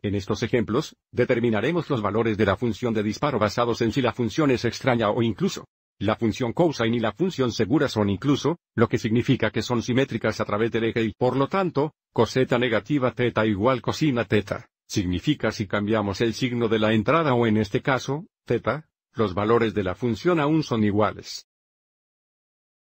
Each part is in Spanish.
En estos ejemplos, determinaremos los valores de la función de disparo basados en si la función es extraña o incluso la función cosine y la función segura son incluso, lo que significa que son simétricas a través del eje y, por lo tanto, coseta negativa teta igual cosina theta, Significa si cambiamos el signo de la entrada o en este caso, theta, los valores de la función aún son iguales.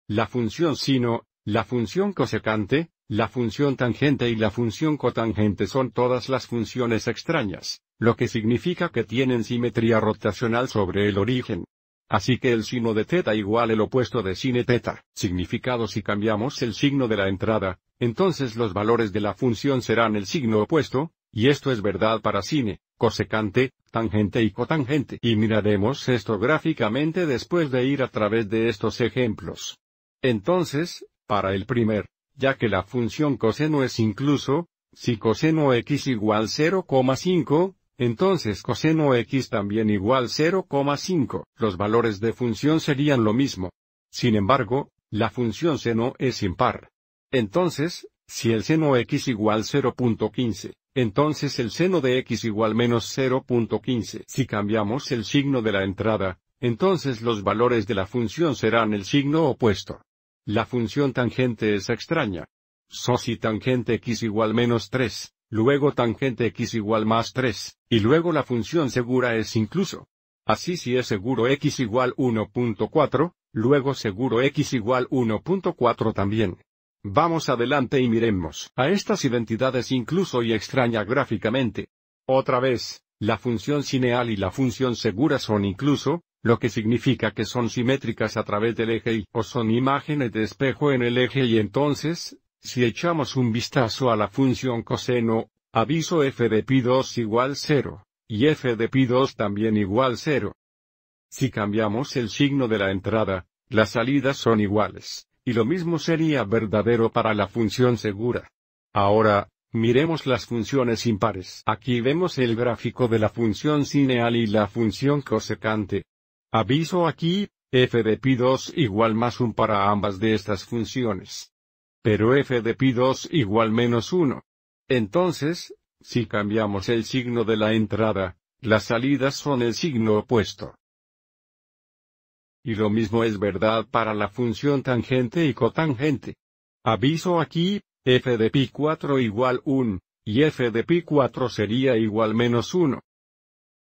La función sino, la función cosecante, la función tangente y la función cotangente son todas las funciones extrañas, lo que significa que tienen simetría rotacional sobre el origen. Así que el signo de teta igual el opuesto de sine teta. Significado si cambiamos el signo de la entrada, entonces los valores de la función serán el signo opuesto, y esto es verdad para sine, cosecante, tangente y cotangente. Y miraremos esto gráficamente después de ir a través de estos ejemplos. Entonces, para el primer, ya que la función coseno es incluso, si coseno x igual 0,5, entonces coseno x también igual 0,5, los valores de función serían lo mismo. Sin embargo, la función seno es impar. Entonces, si el seno x igual 0.15, entonces el seno de x igual menos 0.15. Si cambiamos el signo de la entrada, entonces los valores de la función serán el signo opuesto. La función tangente es extraña. So si tangente x igual menos 3, luego tangente x igual más 3, y luego la función segura es incluso. Así si es seguro x igual 1.4, luego seguro x igual 1.4 también. Vamos adelante y miremos a estas identidades incluso y extraña gráficamente. Otra vez, la función cineal y la función segura son incluso, lo que significa que son simétricas a través del eje Y o son imágenes de espejo en el eje Y entonces, si echamos un vistazo a la función coseno, aviso f de pi2 igual 0, y f de pi2 también igual 0. Si cambiamos el signo de la entrada, las salidas son iguales, y lo mismo sería verdadero para la función segura. Ahora, miremos las funciones impares. Aquí vemos el gráfico de la función cineal y la función cosecante. Aviso aquí, f de pi2 igual más 1 para ambas de estas funciones. Pero f de pi2 igual menos 1. Entonces, si cambiamos el signo de la entrada, las salidas son el signo opuesto. Y lo mismo es verdad para la función tangente y cotangente. Aviso aquí, f de pi 4 igual 1, y f de pi 4 sería igual menos 1.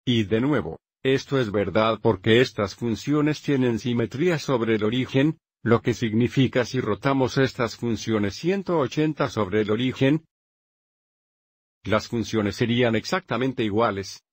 Y de nuevo, esto es verdad porque estas funciones tienen simetría sobre el origen, lo que significa si rotamos estas funciones 180 sobre el origen, las funciones serían exactamente iguales.